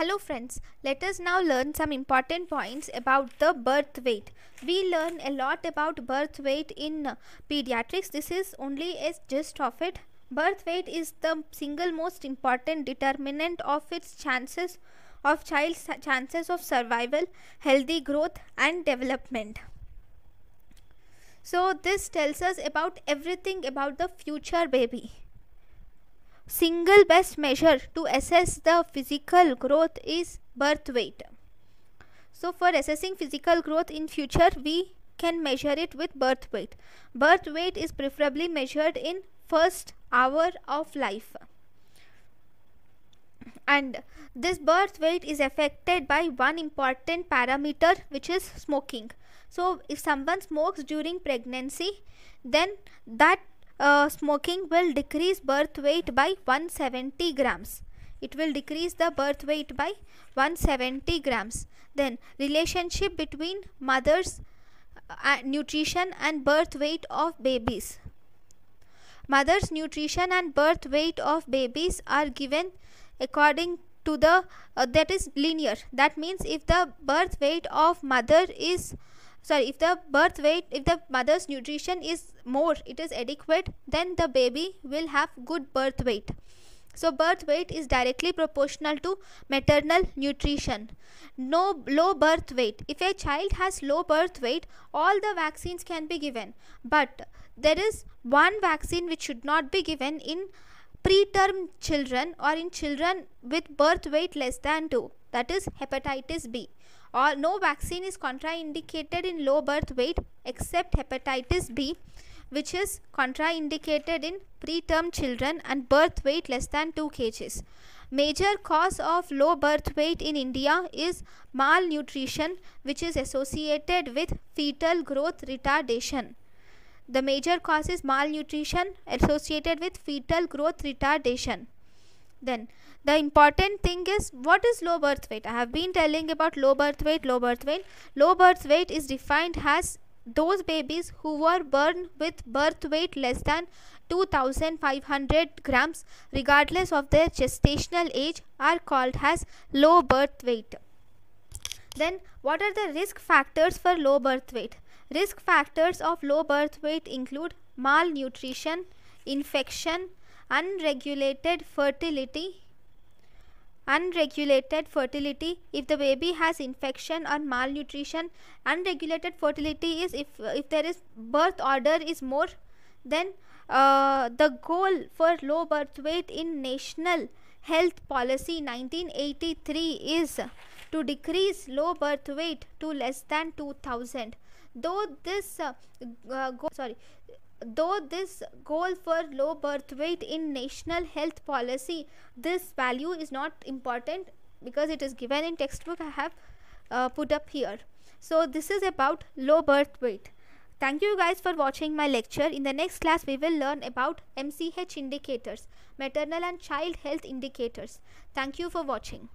Hello friends, let us now learn some important points about the birth weight. We learn a lot about birth weight in pediatrics. This is only a gist of it. Birth weight is the single most important determinant of its chances of child's chances of survival, healthy growth and development. So this tells us about everything about the future baby single best measure to assess the physical growth is birth weight. So for assessing physical growth in future we can measure it with birth weight. Birth weight is preferably measured in first hour of life. And this birth weight is affected by one important parameter which is smoking. So if someone smokes during pregnancy then that uh, smoking will decrease birth weight by 170 grams it will decrease the birth weight by 170 grams then relationship between mother's uh, nutrition and birth weight of babies mother's nutrition and birth weight of babies are given according to the uh, that is linear that means if the birth weight of mother is sorry if the birth weight if the mother's nutrition is more it is adequate then the baby will have good birth weight so birth weight is directly proportional to maternal nutrition. No low birth weight. If a child has low birth weight, all the vaccines can be given. But there is one vaccine which should not be given in preterm children or in children with birth weight less than 2. That is hepatitis B or no vaccine is contraindicated in low birth weight except hepatitis B which is contraindicated in preterm children and birth weight less than 2 kg. Major cause of low birth weight in India is malnutrition which is associated with fetal growth retardation. The major cause is malnutrition associated with fetal growth retardation. Then the important thing is what is low birth weight i have been telling about low birth weight low birth weight low birth weight is defined as those babies who were born with birth weight less than 2500 grams regardless of their gestational age are called as low birth weight then what are the risk factors for low birth weight risk factors of low birth weight include malnutrition infection unregulated fertility unregulated fertility if the baby has infection or malnutrition unregulated fertility is if if there is birth order is more than uh, the goal for low birth weight in national health policy 1983 is to decrease low birth weight to less than 2000 though this uh, uh, goal, sorry though this goal for low birth weight in national health policy this value is not important because it is given in textbook i have uh, put up here so this is about low birth weight thank you guys for watching my lecture in the next class we will learn about mch indicators maternal and child health indicators thank you for watching